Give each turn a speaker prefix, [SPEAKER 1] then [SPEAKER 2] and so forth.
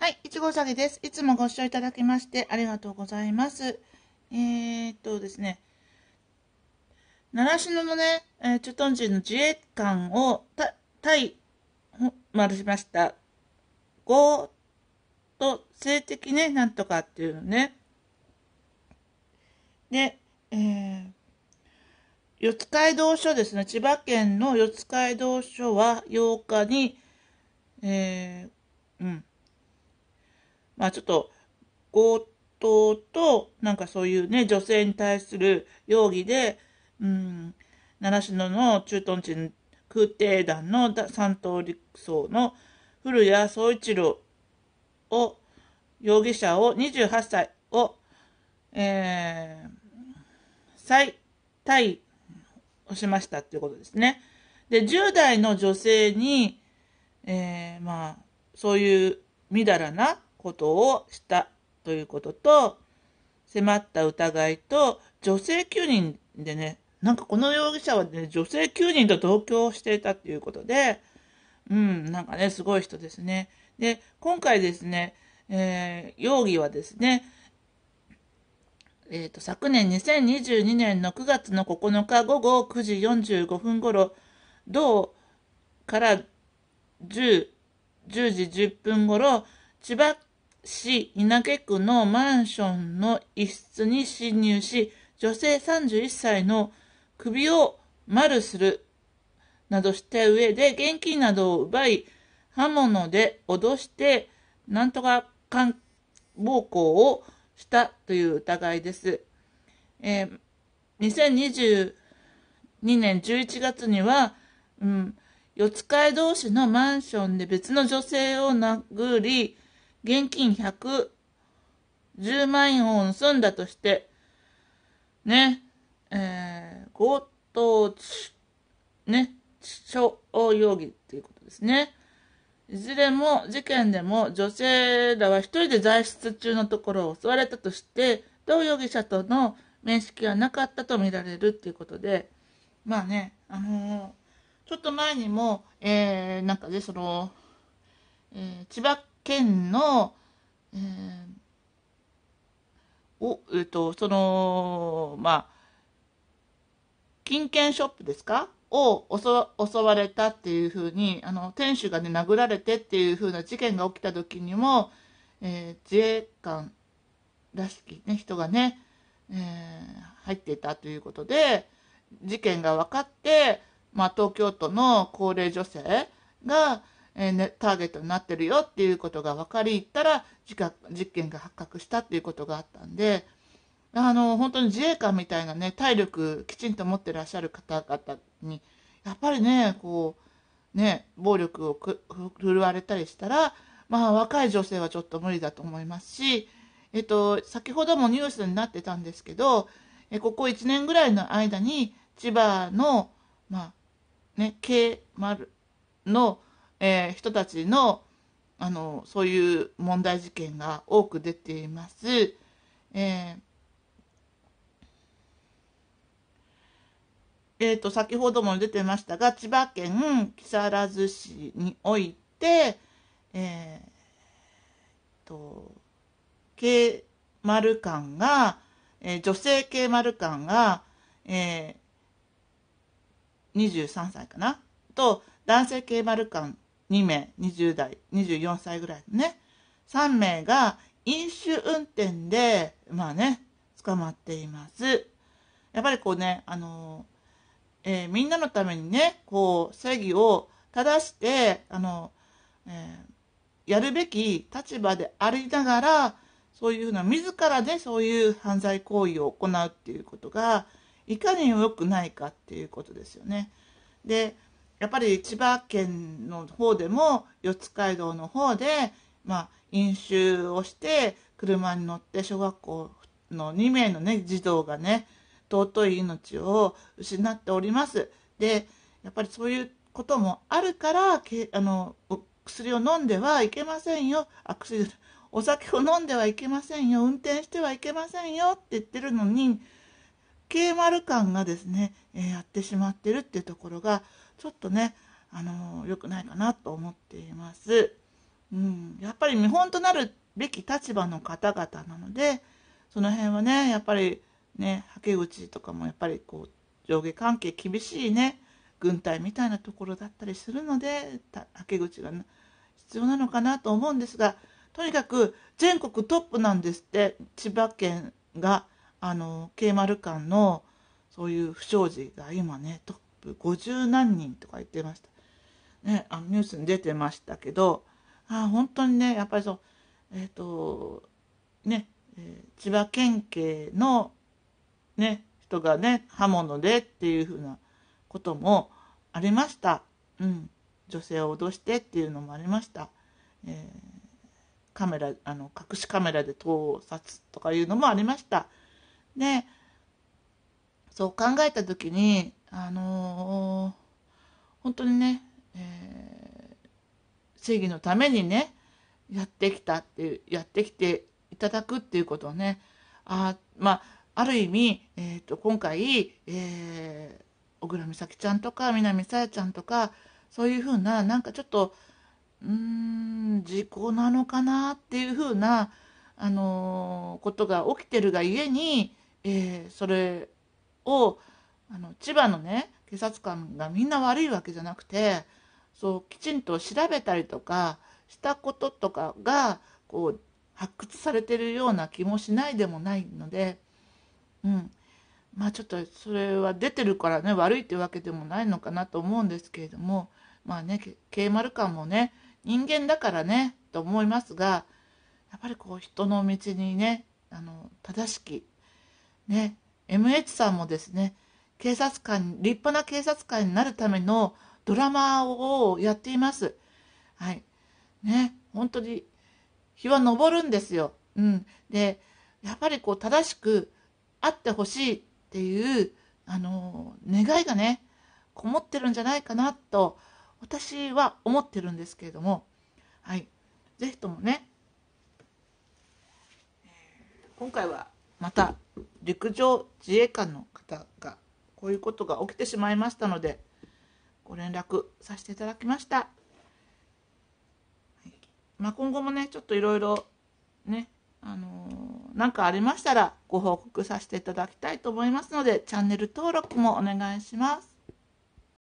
[SPEAKER 1] はい、いちごさぎです。いつもご視聴いただきましてありがとうございます。えー、っとですね、習志野のね、えー、駐屯地の自衛官をた、ま丸しました。ごと性的ね、なんとかっていうのね。で、えー、四街道署ですね、千葉県の四街道署は8日に、えー、うん、まあちょっと強盗となんかそういうね、女性に対する容疑で、うん、習志野の駐屯地空挺団の三等陸曹の古谷総一郎を、容疑者を28歳を、えー、再逮捕しましたっていうことですね。で、10代の女性に、えー、まあ、そういうみだらなことをしたということと、迫った疑いと、女性9人でね、なんかこの容疑者はね、女性9人と同居をしていたということで、うん、なんかね、すごい人ですね。で、今回ですね、えー、容疑はですね、えっ、ー、と、昨年2022年の9月の9日午後9時45分頃、同から10、10時10分頃、千葉市稲毛区のマンションの一室に侵入し、女性31歳の首を丸するなどした上で現金などを奪い、刃物で脅して、なんとか暴行をしたという疑いです。えー、2022年11月には、うん、四街同士のマンションで別の女性を殴り、現金110万円を盗んだとして、ね、えー、強盗致、ね、傷容疑っていうことですね。いずれも事件でも女性らは一人で在室中のところを襲われたとして、同容疑者との面識はなかったとみられるっていうことで、まあね、あのー、ちょっと前にも、えー、なんかで、ね、その、えー、千葉県の、えー、お、えっ、と、その、まあ、金券ショップですかを襲われたっていうふうに、あの、店主がね、殴られてっていうふうな事件が起きた時にも、えー、自衛官らしき、ね、人がね、えー、入っていたということで、事件が分かって、まあ、東京都の高齢女性が、えターゲットになってるよっていうことが分かりいったら実験が発覚したっていうことがあったんであの本当に自衛官みたいなね体力きちんと持ってらっしゃる方々にやっぱりねこうね暴力を振るわれたりしたら、まあ、若い女性はちょっと無理だと思いますし、えっと、先ほどもニュースになってたんですけどえここ1年ぐらいの間に千葉の、まあね、K 丸のえー、人たちの、あの、そういう問題事件が多く出ています。えーえっ、ー、と、先ほども出てましたが、千葉県木更津市において、えー、と、K 丸館が、えー、女性 K 丸館が、えー、23歳かなと、男性 K 丸館2名、20代、24歳ぐらいのね、3名が飲酒運転で、まあね、捕まっています。やっぱりこうね、あの、えー、みんなのためにね、こう、正義を正して、あの、えー、やるべき立場でありながら、そういうふうな、自らでそういう犯罪行為を行うっていうことが、いかに良くないかっていうことですよね。で、やっぱり千葉県の方でも四街道の方で、まあ、飲酒をして車に乗って小学校の2名のね児童がね尊い命を失っております。でやっぱりそういうこともあるからけあの薬を飲んではいけませんよあ薬お酒を飲んではいけませんよ運転してはいけませんよって言ってるのに軽丸感がですね、えー、やってしまってるっていうところがちょっとね、あの良くないかなと思っています。うん、やっぱり見本となるべき立場の方々なので、その辺はね、やっぱりね、はけ口とかもやっぱりこう、上下関係厳しいね、軍隊みたいなところだったりするので、はけ口が必要なのかなと思うんですが、とにかく全国トップなんですって、千葉県が、あの、K 丸館の、そういう不祥事が今ね、トップ350何人とか言ってました。ね、あのニュースに出てましたけど、あ本当にね、やっぱりそう、えっ、ー、と、ね、え千葉県警の、ね、人がね、刃物でっていうふうなこともありました。うん。女性を脅してっていうのもありました。えーカメラあの隠しカメラで盗撮とかいうのもありました。で、そう考えた時に、あのー、本当にね、えー、正義のためにね、やってきたっていう、やってきていただくっていうことをね、あまあ、ある意味、えーと、今回、えー、小倉美咲ちゃんとか南沙耶ちゃんとかそういうふうななんかちょっとうん事故なのかなっていうふうな、あのー、ことが起きてるがゆえに、えー、それをあの千葉のね警察官がみんな悪いわけじゃなくてそうきちんと調べたりとかしたこととかがこう発掘されてるような気もしないでもないので、うん、まあちょっとそれは出てるからね悪いってわけでもないのかなと思うんですけれどもまあね慶丸感もね人間だからねと思いますがやっぱりこう人の道にねあの正しきね MH さんもですね、警察官、立派な警察官になるためのドラマをやっています。はい。ね、本当に日は昇るんですよ。うん。で、やっぱりこう正しくあってほしいっていう、あの、願いがね、こもってるんじゃないかなと、私は思ってるんですけれども、はい。ぜひともね、今回はまた、陸上自衛官の方がこういうことが起きてしまいましたのでご連絡させていただきました、まあ、今後もねちょっといろいろねあの何、かありましたらご報告させていただきたいと思いますのでチャンネル登録もお願いします